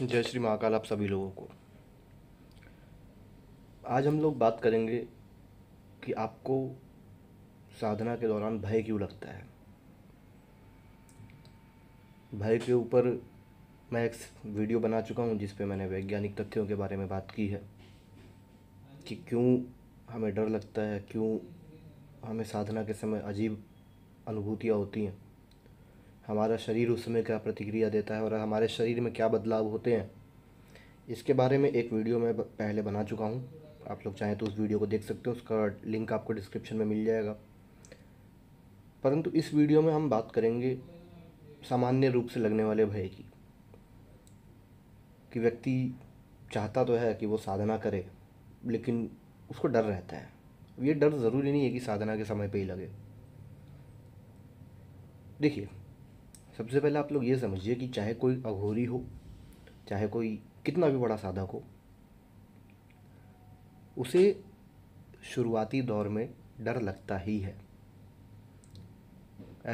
जय श्री महाकाल आप सभी लोगों को आज हम लोग बात करेंगे कि आपको साधना के दौरान भय क्यों लगता है भय के ऊपर मैं एक वीडियो बना चुका हूँ जिसपे मैंने वैज्ञानिक तथ्यों के बारे में बात की है कि क्यों हमें डर लगता है क्यों हमें साधना के समय अजीब अनुभूतियाँ होती हैं हमारा शरीर उस समय क्या प्रतिक्रिया देता है और हमारे शरीर में क्या बदलाव होते हैं इसके बारे में एक वीडियो मैं पहले बना चुका हूँ आप लोग चाहें तो उस वीडियो को देख सकते हो उसका लिंक आपको डिस्क्रिप्शन में मिल जाएगा परंतु इस वीडियो में हम बात करेंगे सामान्य रूप से लगने वाले भय की कि व्यक्ति चाहता तो है कि वो साधना करे लेकिन उसको डर रहता है ये डर ज़रूरी नहीं है कि साधना के समय पे ही लगे देखिए सबसे पहले आप लोग ये समझिए कि चाहे कोई अघोरी हो चाहे कोई कितना भी बड़ा साधक हो उसे शुरुआती दौर में डर लगता ही है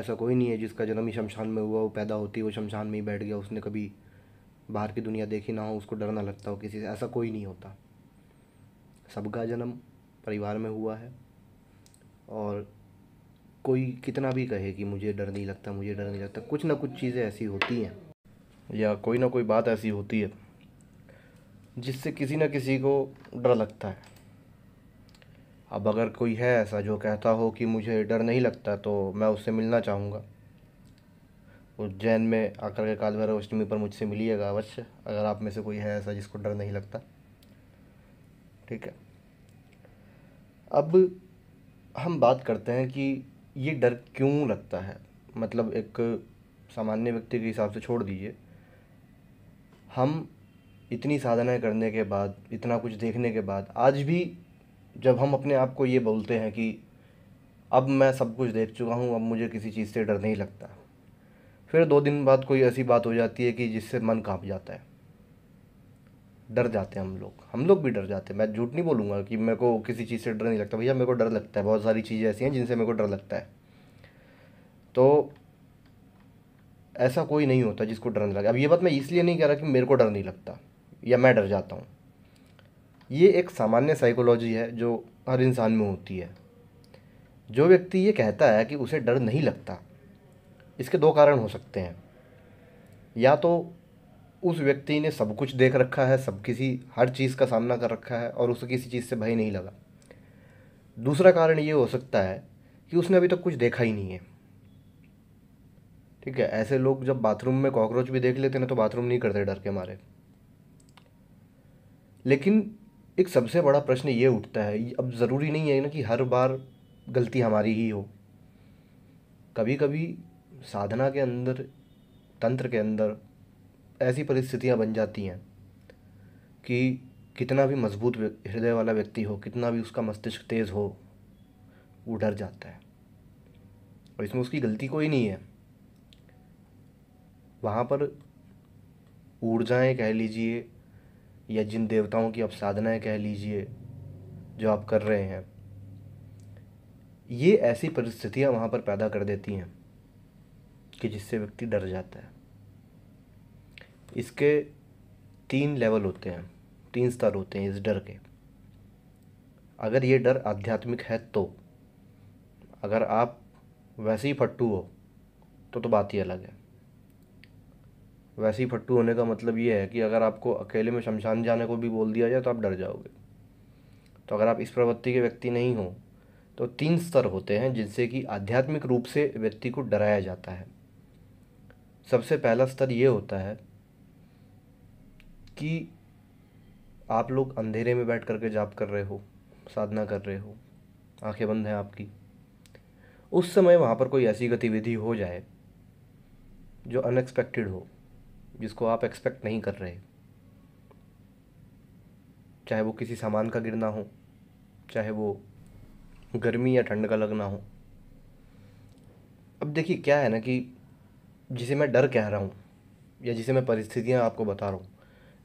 ऐसा कोई नहीं है जिसका जन्म ही शमशान में हुआ वो पैदा होती वो शमशान में ही बैठ गया उसने कभी बाहर की दुनिया देखी ना हो उसको डर ना लगता हो किसी से ऐसा कोई नहीं होता सबका जन्म परिवार में हुआ है और कोई कितना भी कहे कि मुझे डर नहीं लगता मुझे डर नहीं लगता कुछ ना कुछ चीज़ें ऐसी होती हैं या कोई ना कोई बात ऐसी होती है जिससे किसी ना किसी को डर लगता है अब अगर कोई है ऐसा जो कहता हो कि मुझे डर नहीं लगता तो मैं उससे मिलना चाहूँगा उज्जैन में आकर के काल भैरव अष्टमी पर मुझसे मिलिएगा अवश्य अगर आप में से कोई है ऐसा जिसको डर नहीं लगता ठीक है अब हम बात करते हैं कि ये डर क्यों लगता है मतलब एक सामान्य व्यक्ति के हिसाब से छोड़ दीजिए हम इतनी साधनाएं करने के बाद इतना कुछ देखने के बाद आज भी जब हम अपने आप को ये बोलते हैं कि अब मैं सब कुछ देख चुका हूँ अब मुझे किसी चीज़ से डर नहीं लगता फिर दो दिन बाद कोई ऐसी बात हो जाती है कि जिससे मन काँप जाता है डर जाते हैं हम लोग हम लोग भी डर जाते हैं मैं झूठ नहीं बोलूँगा कि मेरे को किसी चीज़ से डर नहीं लगता भैया मेरे को डर लगता है बहुत सारी चीज़ें ऐसी हैं जिनसे मेरे को डर लगता है तो ऐसा कोई नहीं होता जिसको डर नहीं लगता अब ये बात मैं इसलिए नहीं कह रहा कि मेरे को डर नहीं लगता या मैं डर जाता हूँ ये एक सामान्य साइकोलॉजी है जो हर इंसान में होती है जो व्यक्ति ये कहता है कि उसे डर नहीं लगता इसके दो कारण हो सकते हैं या तो उस व्यक्ति ने सब कुछ देख रखा है सब किसी हर चीज़ का सामना कर रखा है और उसे किसी चीज़ से भय नहीं लगा दूसरा कारण ये हो सकता है कि उसने अभी तक तो कुछ देखा ही नहीं है ठीक है ऐसे लोग जब बाथरूम में कॉकरोच भी देख लेते ना तो बाथरूम नहीं करते डर के मारे लेकिन एक सबसे बड़ा प्रश्न ये उठता है अब ज़रूरी नहीं है ना कि हर बार गलती हमारी ही हो कभी कभी साधना के अंदर तंत्र के अंदर ऐसी परिस्थितियाँ बन जाती हैं कि कितना भी मज़बूत हृदय वाला व्यक्ति हो कितना भी उसका मस्तिष्क तेज़ हो वो डर जाता है और इसमें उसकी गलती कोई नहीं है वहाँ पर ऊर्जाएं कह लीजिए या जिन देवताओं की आप साधनाएँ कह लीजिए जो आप कर रहे हैं ये ऐसी परिस्थितियाँ वहाँ पर पैदा कर देती हैं कि जिससे व्यक्ति डर जाता है इसके तीन लेवल होते हैं तीन स्तर होते हैं इस डर के अगर ये डर आध्यात्मिक है तो अगर आप वैसे ही फट्टू हो तो तो बात ही अलग है वैसे ही फट्टू होने का मतलब ये है कि अगर आपको अकेले में शमशान जाने को भी बोल दिया जाए तो आप डर जाओगे तो अगर आप इस प्रवृत्ति के व्यक्ति नहीं हो तो तीन स्तर होते हैं जिनसे कि आध्यात्मिक रूप से व्यक्ति को डराया जाता है सबसे पहला स्तर ये होता है कि आप लोग अंधेरे में बैठ करके जाप कर रहे हो साधना कर रहे हो आंखें बंद हैं आपकी उस समय वहाँ पर कोई ऐसी गतिविधि हो जाए जो अनएक्सपेक्टेड हो जिसको आप एक्सपेक्ट नहीं कर रहे चाहे वो किसी सामान का गिरना हो चाहे वो गर्मी या ठंड का लगना हो अब देखिए क्या है ना कि जिसे मैं डर कह रहा हूँ या जिसे मैं परिस्थितियाँ आपको बता रहा हूँ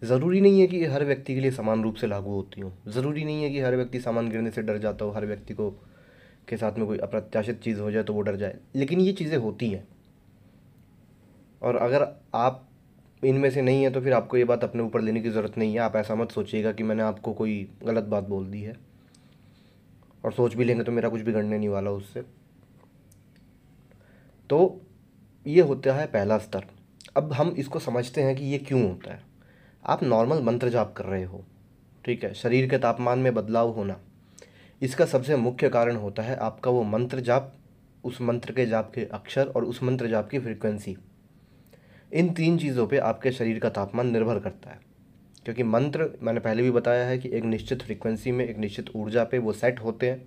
ज़रूरी नहीं है कि हर व्यक्ति के लिए समान रूप से लागू होती हो ज़रूरी नहीं है कि हर व्यक्ति सामान गिरने से डर जाता हो हर व्यक्ति को के साथ में कोई अप्रत्याशित चीज़ हो जाए तो वो डर जाए लेकिन ये चीज़ें होती हैं और अगर आप इनमें से नहीं है तो फिर आपको ये बात अपने ऊपर लेने की ज़रूरत नहीं है आप ऐसा मत सोचिएगा कि मैंने आपको कोई गलत बात बोल दी है और सोच भी लेंगे तो मेरा कुछ बिगड़ने नहीं वाला उससे तो ये होता है पहला स्तर अब हम इसको समझते हैं कि ये क्यों होता है आप नॉर्मल मंत्र जाप कर रहे हो ठीक है शरीर के तापमान में बदलाव होना इसका सबसे मुख्य कारण होता है आपका वो मंत्र जाप उस मंत्र के जाप के अक्षर और उस मंत्र जाप की फ्रिक्वेंसी इन तीन चीज़ों पे आपके शरीर का तापमान निर्भर करता है क्योंकि मंत्र मैंने पहले भी बताया है कि एक निश्चित फ्रिक्वेंसी में एक निश्चित ऊर्जा पे वो सेट होते हैं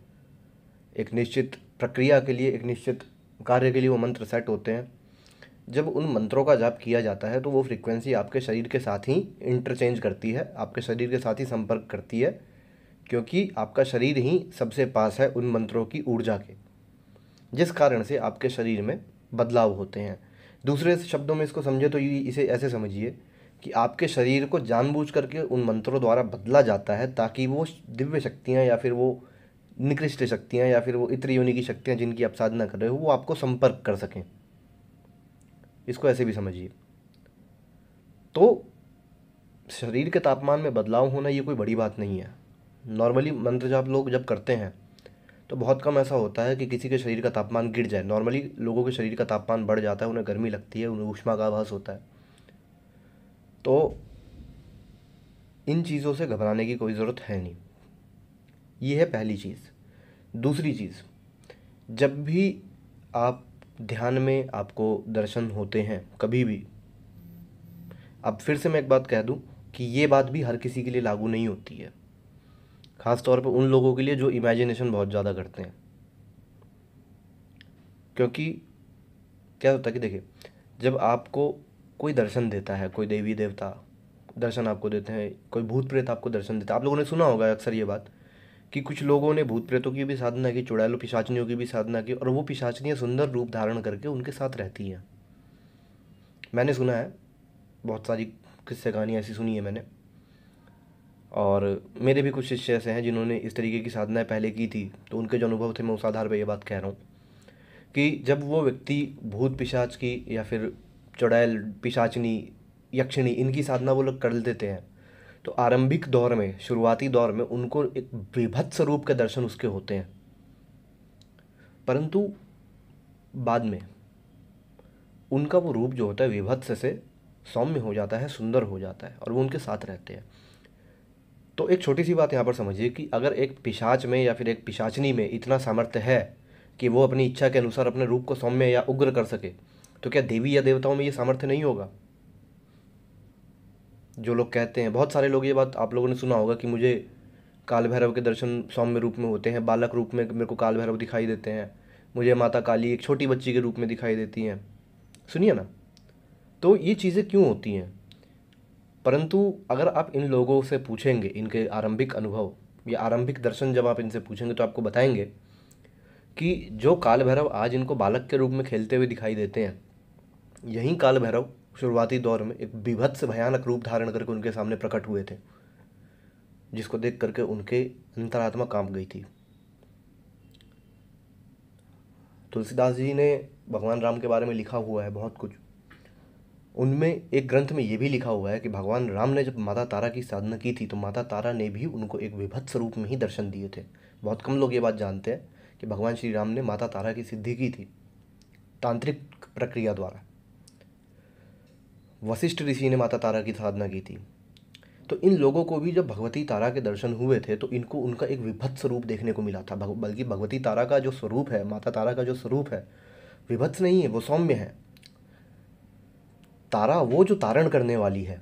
एक निश्चित प्रक्रिया के लिए एक निश्चित कार्य के लिए वो मंत्र सेट होते हैं जब उन मंत्रों का जाप किया जाता है तो वो फ्रीक्वेंसी आपके शरीर के साथ ही इंटरचेंज करती है आपके शरीर के साथ ही संपर्क करती है क्योंकि आपका शरीर ही सबसे पास है उन मंत्रों की ऊर्जा के जिस कारण से आपके शरीर में बदलाव होते हैं दूसरे शब्दों में इसको समझे तो इसे ऐसे समझिए कि आपके शरीर को जानबूझ करके उन मंत्रों द्वारा बदला जाता है ताकि वो दिव्य शक्तियाँ या फिर वो निकृष्ट शक्तियाँ या फिर वो इत्र योनि की शक्तियाँ जिनकी आप साधना कर रहे हो वो आपको संपर्क कर सकें इसको ऐसे भी समझिए तो शरीर के तापमान में बदलाव होना ये कोई बड़ी बात नहीं है नॉर्मली मंत्र जाप लोग जब करते हैं तो बहुत कम ऐसा होता है कि किसी के शरीर का तापमान गिर जाए नॉर्मली लोगों के शरीर का तापमान बढ़ जाता है उन्हें गर्मी लगती है उन्हें ऊष्मा का आभास होता है तो इन चीज़ों से घबराने की कोई ज़रूरत है नहीं ये है पहली चीज़ दूसरी चीज़ जब भी आप ध्यान में आपको दर्शन होते हैं कभी भी अब फिर से मैं एक बात कह दूं कि ये बात भी हर किसी के लिए लागू नहीं होती है ख़ास तौर पर उन लोगों के लिए जो इमेजिनेशन बहुत ज़्यादा करते हैं क्योंकि क्या होता है कि देखिए जब आपको कोई दर्शन देता है कोई देवी देवता दर्शन आपको देते हैं कोई भूत प्रेत आपको दर्शन देता है आप लोगों ने सुना होगा अक्सर ये बात कि कुछ लोगों ने भूत प्रेतों की भी साधना की चुड़ैलो पिशाचनियों की भी साधना की और वो पिशाचनियाँ सुंदर रूप धारण करके उनके साथ रहती हैं मैंने सुना है बहुत सारी किस्से कहानियाँ ऐसी सुनी है मैंने और मेरे भी कुछ शिष्य ऐसे हैं जिन्होंने इस तरीके की साधनाएँ पहले की थी तो उनके जो अनुभव थे मैं उस आधार पर यह बात कह रहा हूँ कि जब वो व्यक्ति भूत पिशाच की या फिर चुड़ैल पिशाचनी यक्षिणी इनकी साधना वो लोग कर देते हैं तो आरंभिक दौर में शुरुआती दौर में उनको एक बेभत्स रूप के दर्शन उसके होते हैं परंतु बाद में उनका वो रूप जो होता है विभत्स से सौम्य हो जाता है सुंदर हो जाता है और वो उनके साथ रहते हैं तो एक छोटी सी बात यहाँ पर समझिए कि अगर एक पिशाच में या फिर एक पिशाचनी में इतना सामर्थ्य है कि वो अपनी इच्छा के अनुसार अपने रूप को सौम्य या उग्र कर सके तो क्या देवी या देवताओं में ये सामर्थ्य नहीं होगा जो लोग कहते हैं बहुत सारे लोग ये बात आप लोगों ने सुना होगा कि मुझे काल भैरव के दर्शन सौम्य रूप में होते हैं बालक रूप में मेरे को काल भैरव दिखाई देते हैं मुझे माता काली एक छोटी बच्ची के रूप में दिखाई देती हैं सुनिए ना तो ये चीज़ें क्यों होती हैं परंतु अगर आप इन लोगों से पूछेंगे इनके आरंभिक अनुभव या आरंभिक दर्शन जब आप इनसे पूछेंगे तो आपको बताएंगे कि जो काल भैरव आज इनको बालक के रूप में खेलते हुए दिखाई देते हैं यही काल भैरव शुरुआती दौर में एक विभत्स भयानक रूप धारण करके उनके सामने प्रकट हुए थे जिसको देख करके उनके अंतरात्मा कांप गई थी तुलसीदास जी ने भगवान राम के बारे में लिखा हुआ है बहुत कुछ उनमें एक ग्रंथ में ये भी लिखा हुआ है कि भगवान राम ने जब माता तारा की साधना की थी तो माता तारा ने भी उनको एक विभत्स रूप में ही दर्शन दिए थे बहुत कम लोग ये बात जानते हैं कि भगवान श्री राम ने माता तारा की सिद्धि की थी तांत्रिक प्रक्रिया द्वारा वशिष्ठ ऋषि ने माता तारा की साधना की थी तो इन लोगों को भी जब भगवती तारा के दर्शन हुए थे तो इनको उनका एक विभत्त स्वरूप देखने को मिला था बल्कि भगवती तारा का जो स्वरूप है माता तारा का जो स्वरूप है विभत्स नहीं है वो सौम्य है तारा वो जो तारण करने वाली है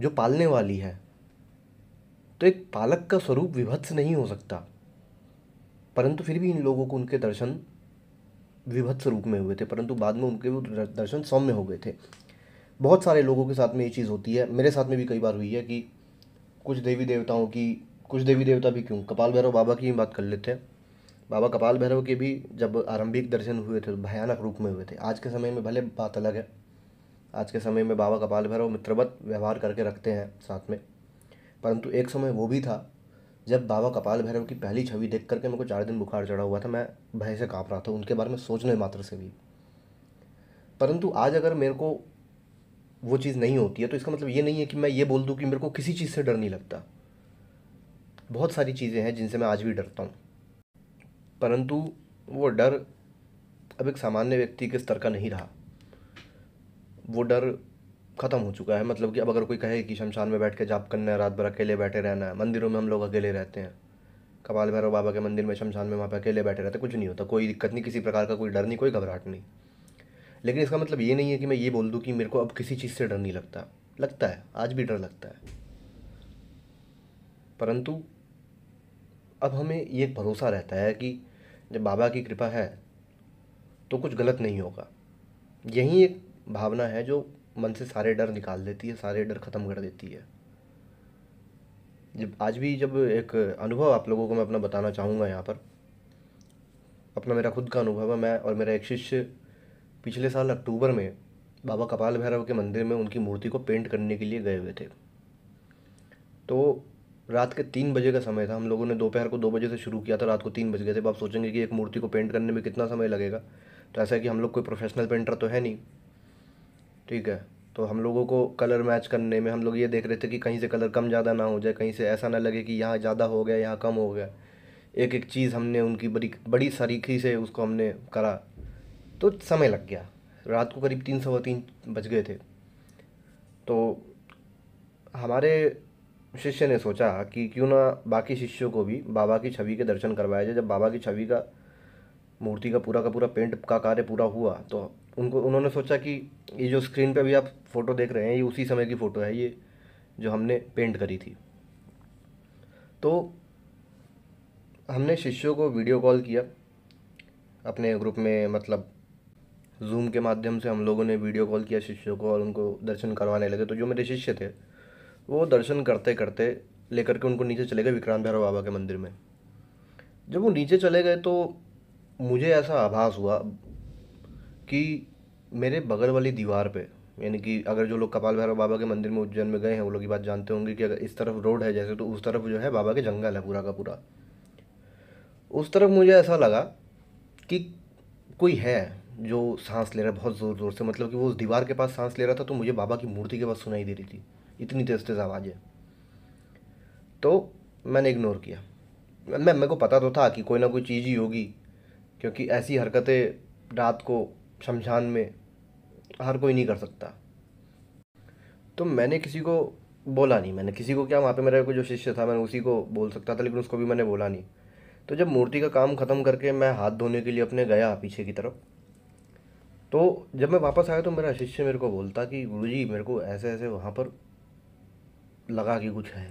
जो पालने वाली है तो एक पालक का स्वरूप विभत्स नहीं हो सकता परंतु फिर भी इन लोगों को उनके दर्शन विभत्स रूप में हुए थे परंतु बाद में उनके दर्शन सौम्य हो गए थे बहुत सारे लोगों के साथ में ये चीज़ होती है मेरे साथ में भी कई बार हुई है कि कुछ देवी देवताओं की कुछ देवी देवता भी क्यों कपाल भैरव बाबा की ही बात कर लेते हैं बाबा कपाल भैरव के भी जब आरंभिक दर्शन हुए थे तो भयानक रूप में हुए थे आज के समय में भले बात अलग है आज के समय में बाबा कपाल भैरव मित्रवत व्यवहार करके रखते हैं साथ में परंतु एक समय वो भी था जब बाबा कपाल भैरव की पहली छवि देख करके मेरे को चार दिन बुखार चढ़ा हुआ था मैं भय से काँप रहा था उनके बारे में सोचने मात्र से भी परंतु आज अगर मेरे को वो चीज़ नहीं होती है तो इसका मतलब ये नहीं है कि मैं ये बोल दूँ कि मेरे को किसी चीज़ से डर नहीं लगता बहुत सारी चीज़ें हैं जिनसे मैं आज भी डरता हूँ परंतु वो डर अब एक सामान्य व्यक्ति के स्तर का नहीं रहा वो डर ख़त्म हो चुका है मतलब कि अब अगर कोई कहे कि शमशान में बैठ के जाप करना है रात भर अकेले बैठे रहना है मंदिरों में हम लोग अकेले रहते हैं कपाल भैरव बाबा के मंदिर में शमशान में वहाँ पर अकेले बैठे रहते कुछ नहीं होता कोई दिक्कत नहीं किसी प्रकार का कोई डर नहीं कोई घबराहट नहीं लेकिन इसका मतलब ये नहीं है कि मैं ये बोल दूँ कि मेरे को अब किसी चीज़ से डर नहीं लगता लगता है आज भी डर लगता है परंतु अब हमें ये भरोसा रहता है कि जब बाबा की कृपा है तो कुछ गलत नहीं होगा यही एक भावना है जो मन से सारे डर निकाल देती है सारे डर ख़त्म कर देती है जब आज भी जब एक अनुभव आप लोगों को मैं अपना बताना चाहूँगा यहाँ पर अपना मेरा खुद का अनुभव है मैं और मेरा एक शिष्य पिछले साल अक्टूबर में बाबा कपाल भैरव के मंदिर में उनकी मूर्ति को पेंट करने के लिए गए हुए थे तो रात के तीन बजे का समय था हम लोगों ने दोपहर को दो बजे से शुरू किया था रात को तीन बज गए थे अब आप सोचेंगे कि एक मूर्ति को पेंट करने में कितना समय लगेगा तो ऐसा है कि हम लोग कोई प्रोफेशनल पेंटर तो है नहीं ठीक है तो हम लोगों को कलर मैच करने में हम लोग ये देख रहे थे कि कहीं से कलर कम ज़्यादा ना हो जाए कहीं से ऐसा ना लगे कि यहाँ ज़्यादा हो गया यहाँ कम हो गया एक एक चीज़ हमने उनकी बड़ी बड़ी सारीखी से उसको हमने करा तो समय लग गया रात को करीब तीन सवा तीन बज गए थे तो हमारे शिष्य ने सोचा कि क्यों ना बाकी शिष्यों को भी बाबा की छवि के दर्शन करवाया जाए जब बाबा की छवि का मूर्ति का पूरा का पूरा पेंट का कार्य पूरा हुआ तो उनको उन्होंने सोचा कि ये जो स्क्रीन पे भी आप फ़ोटो देख रहे हैं ये उसी समय की फ़ोटो है ये जो हमने पेंट करी थी तो हमने शिष्यों को वीडियो कॉल किया अपने ग्रुप में मतलब जूम के माध्यम से हम लोगों ने वीडियो कॉल किया शिष्यों को और उनको दर्शन करवाने लगे तो जो मेरे शिष्य थे वो दर्शन करते करते लेकर के उनको नीचे चले गए विक्रांत भैरव बाबा के मंदिर में जब वो नीचे चले गए तो मुझे ऐसा आभास हुआ कि मेरे बगल वाली दीवार पे यानी कि अगर जो लोग कपाल भैरव बाबा के मंदिर में उज्जैन में गए हैं वो लोग ये बात जानते होंगे कि अगर इस तरफ रोड है जैसे तो उस तरफ जो है बाबा के जंगल है पूरा का पूरा उस तरफ मुझे ऐसा लगा कि कोई है जो सांस ले रहा है बहुत ज़ोर ज़ोर से मतलब कि वो उस दीवार के पास सांस ले रहा था तो मुझे बाबा की मूर्ति के पास सुनाई दे रही थी इतनी तेज़ तेज़ आवाज़ है तो मैंने इग्नोर किया मैं मेरे को पता तो था कि कोई ना कोई चीज़ ही होगी क्योंकि ऐसी हरकतें रात को शमशान में हर कोई नहीं कर सकता तो मैंने किसी को बोला नहीं मैंने किसी को क्या वहाँ पे मेरा कोई जो शिष्य था मैंने उसी को बोल सकता था लेकिन उसको भी मैंने बोला नहीं तो जब मूर्ति का काम ख़त्म करके मैं हाथ धोने के लिए अपने गया पीछे की तरफ तो जब मैं वापस आया तो मेरा शिष्य मेरे को बोलता कि गुरु जी मेरे को ऐसे ऐसे वहाँ पर लगा कि कुछ है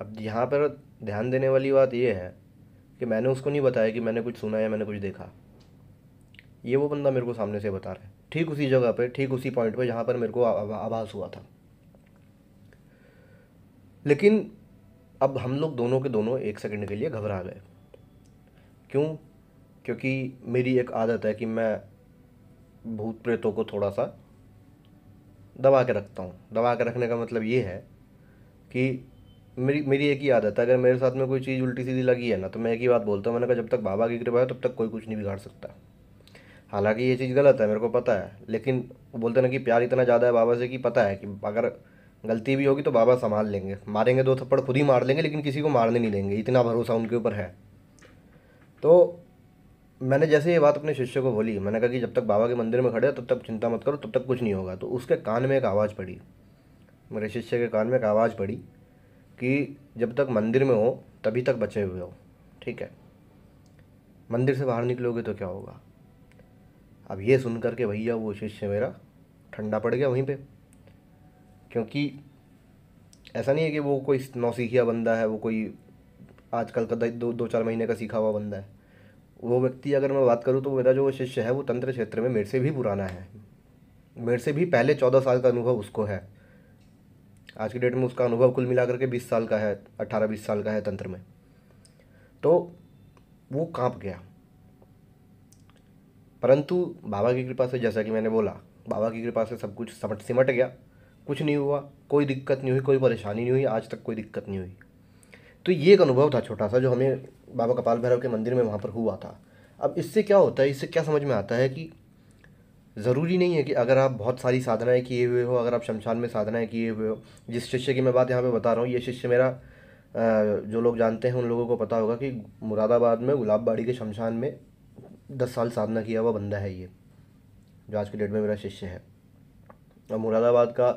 अब यहाँ पर ध्यान देने वाली बात यह है कि मैंने उसको नहीं बताया कि मैंने कुछ सुना या मैंने कुछ देखा ये वो बंदा मेरे को सामने से बता रहा है ठीक उसी जगह पर ठीक उसी पॉइंट पर जहाँ पर मेरे को आभास हुआ था लेकिन अब हम लोग दोनों के दोनों एक सेकंड के लिए घबरा गए क्यों क्योंकि मेरी एक आदत है कि मैं भूत प्रेतों को थोड़ा सा दबा के रखता हूँ दबा के रखने का मतलब ये है कि मेरी मेरी एक ही आदत है अगर मेरे साथ में कोई चीज़ उल्टी सीधी लगी है ना तो मैं एक ही बात बोलता हूँ मैंने कहा जब तक बाबा की कृपा है तब तक कोई कुछ नहीं बिगाड़ सकता हालांकि ये चीज़ गलत है मेरे को पता है लेकिन वो बोलते ना कि प्यार इतना ज़्यादा है बाबा से कि पता है कि अगर गलती भी होगी तो बाबा संभाल लेंगे मारेंगे दो थप्पड़ खुद ही मार लेंगे लेकिन किसी को मारने नहीं देंगे इतना भरोसा उनके ऊपर है तो मैंने जैसे ये बात अपने शिष्य को बोली मैंने कहा कि जब तक बाबा के मंदिर में खड़े हो तब तक चिंता मत करो तब तक कुछ नहीं होगा तो उसके कान में एक आवाज़ पड़ी मेरे शिष्य के कान में एक आवाज़ पड़ी कि जब तक मंदिर में हो तभी तक बचे हुए हो ठीक है मंदिर से बाहर निकलोगे तो क्या होगा अब ये सुन कर के भैया वो शिष्य मेरा ठंडा पड़ गया वहीं पे क्योंकि ऐसा नहीं है कि वो कोई नौसीखिया बंदा है वो कोई आजकल का दो दो चार महीने का सीखा हुआ बंदा है वो व्यक्ति अगर मैं बात करूँ तो मेरा जो शिष्य है वो तंत्र क्षेत्र में मेरे से भी पुराना है मेरे से भी पहले चौदह साल का अनुभव उसको है आज की डेट में उसका अनुभव कुल मिलाकर के बीस साल का है अट्ठारह बीस साल का है तंत्र में तो वो कांप गया परंतु बाबा की कृपा से जैसा कि मैंने बोला बाबा की कृपा से सब कुछ समट सिमट गया कुछ नहीं हुआ कोई दिक्कत नहीं हुई कोई परेशानी नहीं हुई आज तक कोई दिक्कत नहीं हुई तो ये एक अनुभव था छोटा सा जो हमें बाबा कपाल भैरव के मंदिर में वहाँ पर हुआ था अब इससे क्या होता है इससे क्या समझ में आता है कि ज़रूरी नहीं है कि अगर आप बहुत सारी साधनाएँ किए हुए हो अगर आप शमशान में साधनाएँ किए हुए हो जिस शिष्य की मैं बात यहाँ पे बता रहा हूँ ये शिष्य मेरा जो लोग जानते हैं उन लोगों को पता होगा कि मुरादाबाद में गुलाबबाड़ी के शमशान में दस साल साधना किया हुआ बंदा है ये जो आज के डेट में मेरा शिष्य है और मुरादाबाद का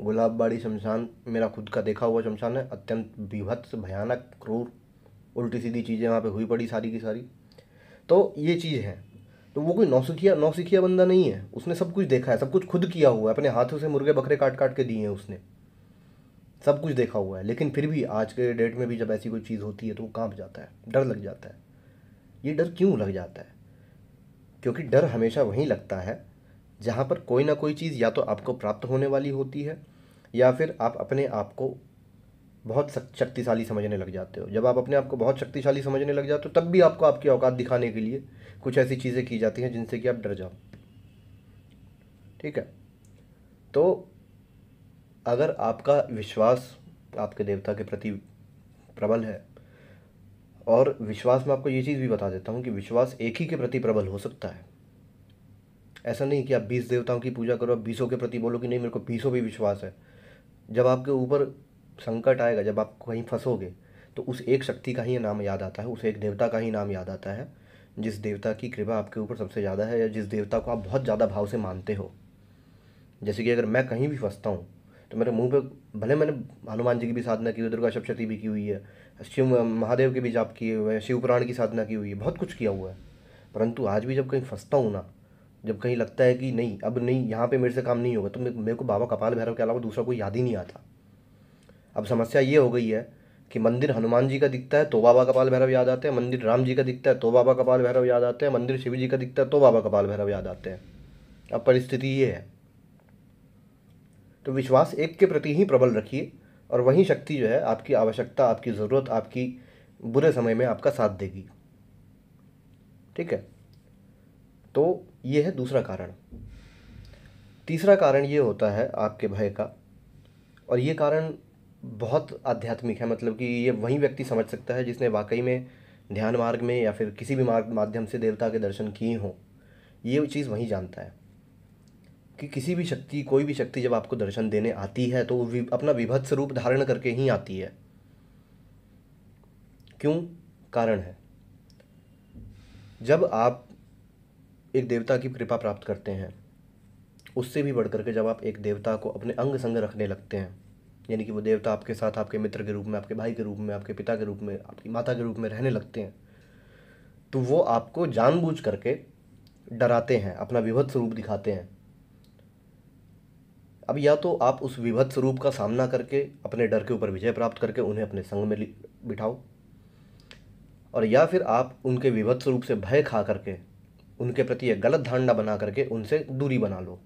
गुलाबबाड़ी शमशान मेरा खुद का देखा हुआ शमशान है अत्यंत बीभत्स भयानक क्रूर उल्टी सीधी चीज़ें वहाँ पर हुई पड़ी सारी की सारी तो ये चीज़ है तो वो कोई नौसिखिया नौसिखिया बंदा नहीं है उसने सब कुछ देखा है सब कुछ खुद किया हुआ है अपने हाथों से मुर्गे बकरे काट काट के दिए हैं उसने सब कुछ देखा हुआ है लेकिन फिर भी आज के डेट में भी जब ऐसी कोई चीज़ होती है तो वो कांप जाता है डर लग जाता है ये डर क्यों लग जाता है क्योंकि डर हमेशा वहीं लगता है जहाँ पर कोई ना कोई चीज़ या तो आपको प्राप्त होने वाली होती है या फिर आप अपने आप को बहुत शक्तिशाली समझने लग जाते हो जब आप अपने आप को बहुत शक्तिशाली समझने लग जाते हो तब भी आपको आपकी औकात दिखाने के लिए कुछ ऐसी चीज़ें की जाती हैं जिनसे कि आप डर जाओ ठीक है तो अगर आपका विश्वास आपके देवता के प्रति प्रबल है और विश्वास में आपको ये चीज़ भी बता देता हूँ कि विश्वास एक ही के प्रति प्रबल हो सकता है ऐसा नहीं कि आप बीस देवताओं की पूजा करो आप बीसों के प्रति बोलो कि नहीं मेरे को बीसों भी विश्वास है जब आपके ऊपर संकट आएगा जब आप कहीं फंसोगे तो उस एक शक्ति का ही नाम याद आता है उस एक देवता का ही नाम याद आता है जिस देवता की कृपा आपके ऊपर सबसे ज़्यादा है या जिस देवता को आप बहुत ज़्यादा भाव से मानते हो जैसे कि अगर मैं कहीं भी फंसता हूँ तो मेरे मुंह पे भले मैंने हनुमान जी की भी साधना की हुई दुर्गा सप्शती भी की हुई है शिव महादेव के भी जाप किए हुए हैं शिवपुराण की साधना की हुई है बहुत कुछ किया हुआ है परंतु आज भी जब कहीं फंसता हूँ ना जब कहीं लगता है कि नहीं अब नहीं यहाँ पे मेरे से काम नहीं होगा तो मेरे को बाबा कपाल भैरव के अलावा दूसरा कोई याद ही नहीं आता अब समस्या ये हो गई है कि मंदिर हनुमान जी का दिखता है तो बाबा कपाल भैरव याद आते हैं मंदिर राम जी का दिखता है तो बाबा कपाल भैरव याद आते हैं मंदिर शिव जी का दिखता है तो बाबा कपाल भैरव याद आते हैं अब परिस्थिति ये है तो विश्वास एक के प्रति ही प्रबल रखिए और वही शक्ति जो है आपकी आवश्यकता आपकी ज़रूरत आपकी बुरे समय में आपका साथ देगी ठीक है तो ये है दूसरा कारण तीसरा कारण ये होता है आपके भय का और ये कारण बहुत आध्यात्मिक है मतलब कि ये वही व्यक्ति समझ सकता है जिसने वाकई में ध्यान मार्ग में या फिर किसी भी मार्ग माध्यम से देवता के दर्शन किए हों ये चीज़ वही जानता है कि किसी भी शक्ति कोई भी शक्ति जब आपको दर्शन देने आती है तो वो अपना विभत्स रूप धारण करके ही आती है क्यों कारण है जब आप एक देवता की कृपा प्राप्त करते हैं उससे भी बढ़ करके जब आप एक देवता को अपने अंग संग रखने लगते हैं यानी कि वो देवता आपके साथ आपके मित्र के रूप में आपके भाई के रूप में आपके पिता के रूप में आपकी माता के रूप में रहने लगते हैं तो वो आपको जानबूझ करके डराते हैं अपना विभत्स रूप दिखाते हैं अब या तो आप उस विभत्स रूप का सामना करके अपने डर के ऊपर विजय प्राप्त करके उन्हें अपने संग में बिठाओ और या फिर आप उनके विभत्स रूप से भय खा करके उनके प्रति एक गलत धारणा बना करके उनसे दूरी बना लो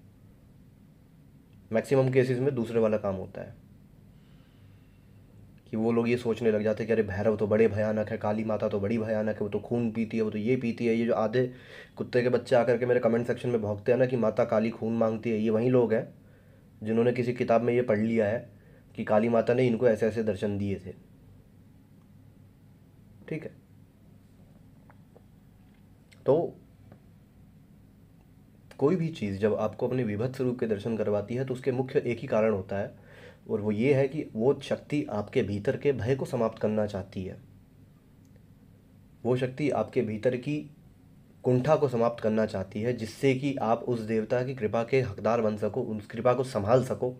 मैक्सिमम केसेस में दूसरे वाला काम होता है कि वो लोग ये सोचने लग जाते कि अरे भैरव तो बड़े भयानक है काली माता तो बड़ी भयानक है वो तो खून पीती है वो तो ये पीती है ये जो आधे कुत्ते के बच्चे आकर के मेरे कमेंट सेक्शन में भोंगते हैं ना कि माता काली खून मांगती है ये वही लोग हैं जिन्होंने किसी किताब में ये पढ़ लिया है कि काली माता ने इनको ऐसे ऐसे दर्शन दिए थे ठीक है तो कोई भी चीज़ जब आपको अपने विभत्स रूप के दर्शन करवाती है तो उसके मुख्य एक ही कारण होता है और वो ये है कि वो शक्ति आपके भीतर के भय को समाप्त करना चाहती है वो शक्ति आपके भीतर की कुंठा को समाप्त करना चाहती है जिससे कि आप उस देवता की कृपा के हकदार बन सको उस कृपा को संभाल सको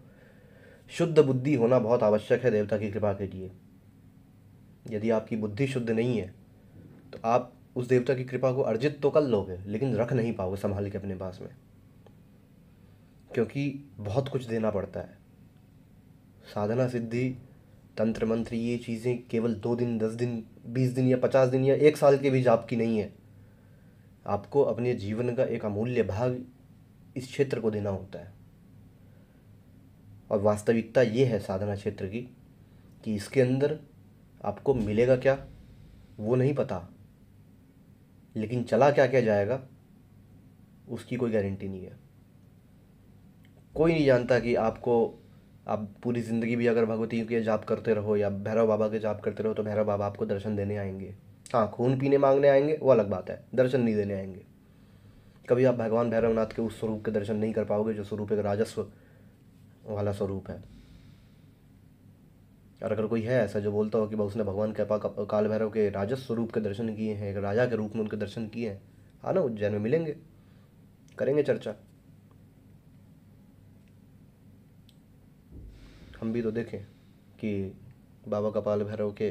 शुद्ध बुद्धि होना बहुत आवश्यक है देवता की कृपा के लिए यदि आपकी बुद्धि शुद्ध नहीं है तो आप उस देवता की कृपा को अर्जित तो कर लोगे लेकिन रख नहीं पाओगे संभाल के अपने पास में क्योंकि बहुत कुछ देना पड़ता है साधना सिद्धि तंत्र मंत्र ये चीज़ें केवल दो दिन दस दिन बीस दिन या पचास दिन या एक साल के बीच आपकी नहीं है आपको अपने जीवन का एक अमूल्य भाग इस क्षेत्र को देना होता है और वास्तविकता ये है साधना क्षेत्र की कि इसके अंदर आपको मिलेगा क्या वो नहीं पता लेकिन चला क्या क्या जाएगा उसकी कोई गारंटी नहीं है कोई नहीं जानता कि आपको आप पूरी ज़िंदगी भी अगर भगवती के जाप करते रहो या भैरव बाबा के जाप करते रहो तो भैरव बाबा आपको दर्शन देने आएंगे हाँ खून पीने मांगने आएंगे वो अलग बात है दर्शन नहीं देने आएंगे कभी आप भगवान भैरवनाथ के उस स्वरूप के दर्शन नहीं कर पाओगे जो स्वरूप एक राजस्व वाला स्वरूप है और अगर कोई है ऐसा जो बोलता हो कि उसने भगवान कृपा काल भैरव के राजस्व स्वरूप के दर्शन किए हैं एक राजा के रूप में उनके दर्शन किए हैं हाँ ना उज्जैन में मिलेंगे करेंगे चर्चा हम भी तो देखें कि बाबा कपाल भैरव के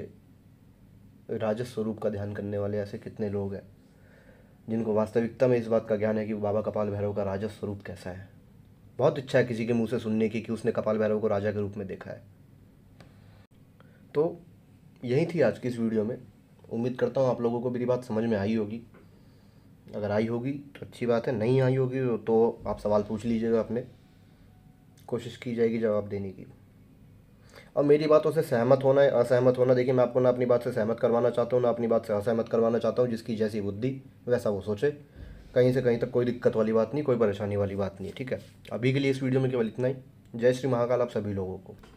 राजस्व स्वरूप का ध्यान करने वाले ऐसे कितने लोग हैं जिनको वास्तविकता में इस बात का ज्ञान है कि बाबा कपाल भैरव का राजस्व स्वरूप कैसा है बहुत इच्छा है किसी के मुंह से सुनने की कि उसने कपाल भैरव को राजा के रूप में देखा है तो यही थी आज की इस वीडियो में उम्मीद करता हूँ आप लोगों को मेरी बात समझ में आई होगी अगर आई होगी तो अच्छी बात है नहीं आई होगी तो आप सवाल पूछ लीजिएगा अपने कोशिश की जाएगी जवाब देने की और मेरी बातों से सहमत होना है असहमत होना देखिए मैं आपको ना अपनी बात से सहमत करवाना चाहता हूँ ना अपनी बात से असहमत करवाना चाहता हूँ जिसकी जैसी बुद्धि वैसा वो सोचे कहीं से कहीं तक कोई दिक्कत वाली बात नहीं कोई परेशानी वाली बात नहीं है ठीक है अभी के लिए इस वीडियो में केवल इतना ही जय श्री महाकाल आप सभी लोगों को